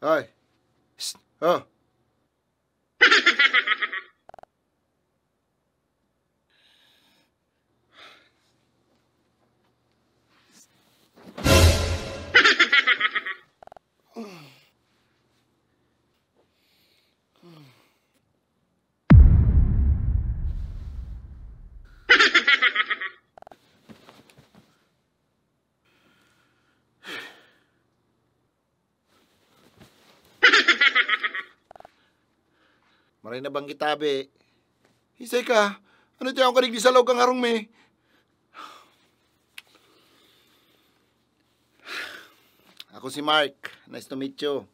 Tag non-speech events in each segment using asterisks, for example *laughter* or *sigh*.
Hi. Oh. Maray na bang kitabi. Hisay ka. Ano ti akong kanigdi sa kang harong me? Ako si Mark. Nice to meet you.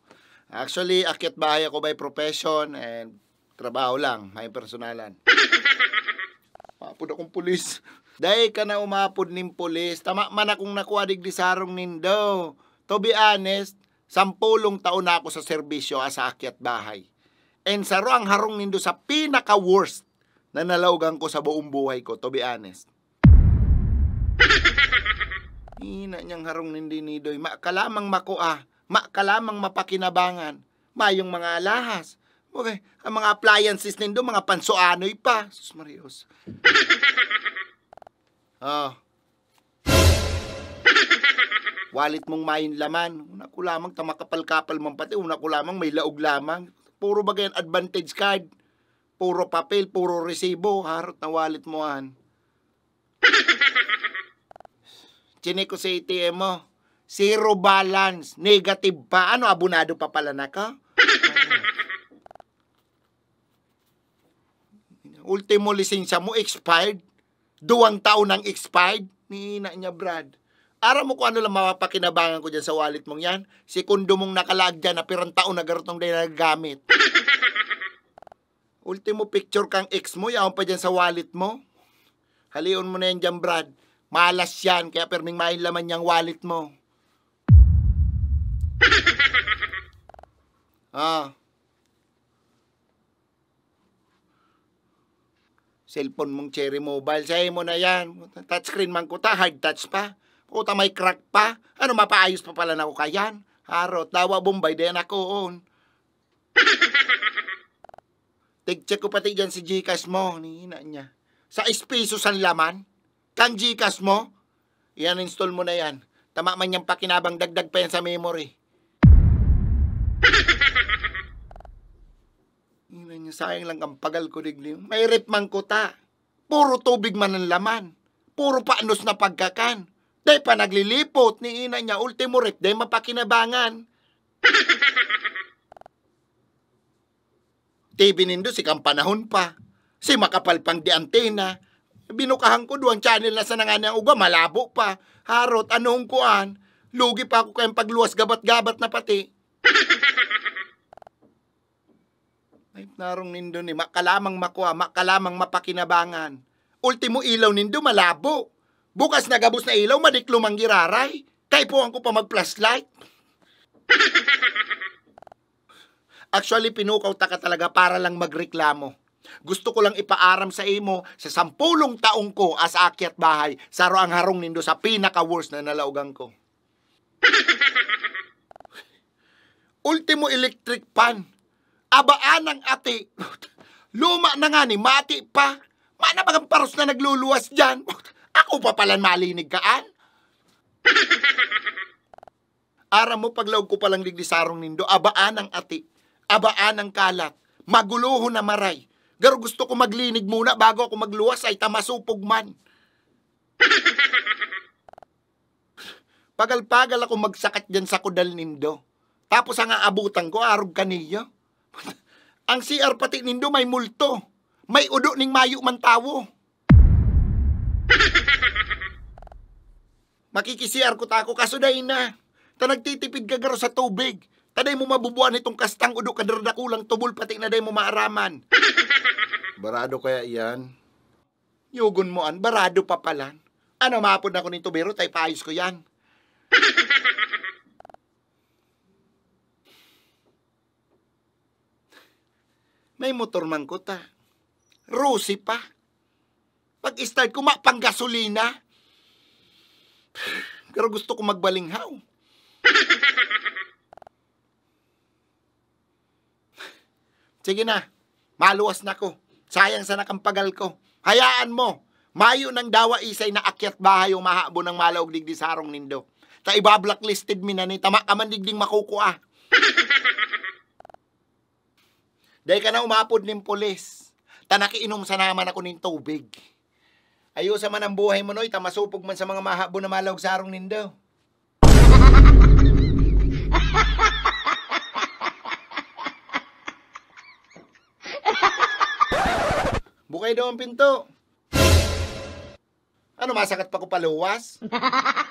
Actually, akyat bahay ako by profession and trabaho lang. May personalan. *laughs* Mapod akong pulis. Dahil ka na umapod ning pulis, tama man akong nakuha digdi sarong nindo. To be honest, sampulong taon na ako sa serbisyo as akyat bahay. And saro ang harong nindo sa pinaka-worst na nalawgan ko sa buong buhay ko, to be honest. *laughs* Ina niyang harong nindi ni Doy. Makalamang makuha. Makalamang mapakinabangan. Mayong mga alahas. Okay. Ang mga appliances nindo, mga pansoanoy pa. Sus Marios. oh. *laughs* Ah. Walit mong main laman. Una ko lamang tamakapal-kapal man pati. Una ko lamang may laog lamang puro ba bagay advantage card, puro papel, puro resibo, harot na wallet mo han. *laughs* Chine ko sa ATM mo, zero balance, negative pa. Ano, abunado pa pala na ka? *laughs* Ultimo lisensya mo, expired. Duwang taon ang expired. Nihina niya, Brad. Aram mo kung ano lang mapakinabangan ko dyan sa wallet mong yan? Sekundo mong nakalag dyan na pirang taon na garotong din nagagamit. *laughs* Ultimo picture kang ex mo, yaon pa dyan sa wallet mo. Halion mo na yan dyan, Brad. Malas yan, kaya perming main laman niyang wallet mo. *laughs* ah. Cellphone mong cherry mobile, sa'yo mo na yan. Touchscreen man ko ta, hard touch pa. Puta may crack pa. Ano mapaayos pa pala na ukayan? Harot, dawa bombay din ako on. *laughs* Tig-check ko pati dyan si Gcash mo. Nihina niya. Sa espeso ang laman? Kang Gcash mo? Yan, install mo na yan. Tama man niyang pakinabang dagdag pa yan sa memory. *laughs* Ina niya, sayang lang ang pagal ko, Digli. May rip man ko ta. Puro tubig man ang laman. Puro paanos na pagkakan. Day pa naglilipot ni ina niya ultimo rep day mapakinabangan. Day *laughs* binindo si kampanahon pa. Si makapalpang di antena. Binukahan ko duwang channel na sa nanganang uga malabo pa. Harot anong kuan. Lugi pa ako kay pagluwas gabat-gabat na pati. *laughs* Ay, narong nindo ni makalamang makuha, makalamang mapakinabangan. Ultimo ilaw nindo malabo. Bukas nagabos na ilaw, madiklo mang giraray. Kay po ko pa mag-flashlight. Actually, pinukaw ta ka talaga para lang magreklamo. Gusto ko lang ipaaram sa imo sa sampulong taong ko as akyat bahay saro ang harong nindo sa pinaka-worst na nalaugang ko. *laughs* Ultimo electric pan. Abaan ng ate. *laughs* Luma na nga ni mati pa. Mana bagang paros na nagluluwas dyan. *laughs* Ako pa pala malinig kaan. Aram mo paglaog ko palang ligdisarong nindo, abaan ang ati, abaan ang kalat, maguluho na maray. Garo gusto ko maglinig muna bago ako magluwas ay tamasupog man. Pagal-pagal ako magsakat dyan sa kudal nindo. Tapos ang aabutan ko, arog kaniyo. *laughs* ang CR pati nindo may multo. May udo ning mayo man tawo. Makikisiar ko tako kaso dahin na. Ta nagtitipid ka garo sa tubig. Taday mo mabubuan itong kastang udo kadardakulang tubol pati na day mo maaraman. *laughs* barado kaya iyan? Yugon mo an, barado pa palan. Ano mapod na ko nito tubero, tay paayos ko yan. *laughs* May motor man ko Rusi pa. Pag-start ko, gasolina. Pero gusto ko magbalinghaw. Sige na, maluwas na ko. Sayang sa nakampagal ko. Hayaan mo. Mayo ng dawa isay na akyat bahay yung mahabo ng malaog digdi sarong nindo. Ta iba blacklisted mi na ni tama ka man digding makukuha. Dahil ka na umapod ng polis. Ta nakiinom sa naman ako ng tubig. Ayusa man ang buhay mo noy, tamasupog man sa mga mahabo na malawag sa arong nindo. *laughs* Bukay daw ang pinto. Ano, masakat pa ko paluwas? *laughs*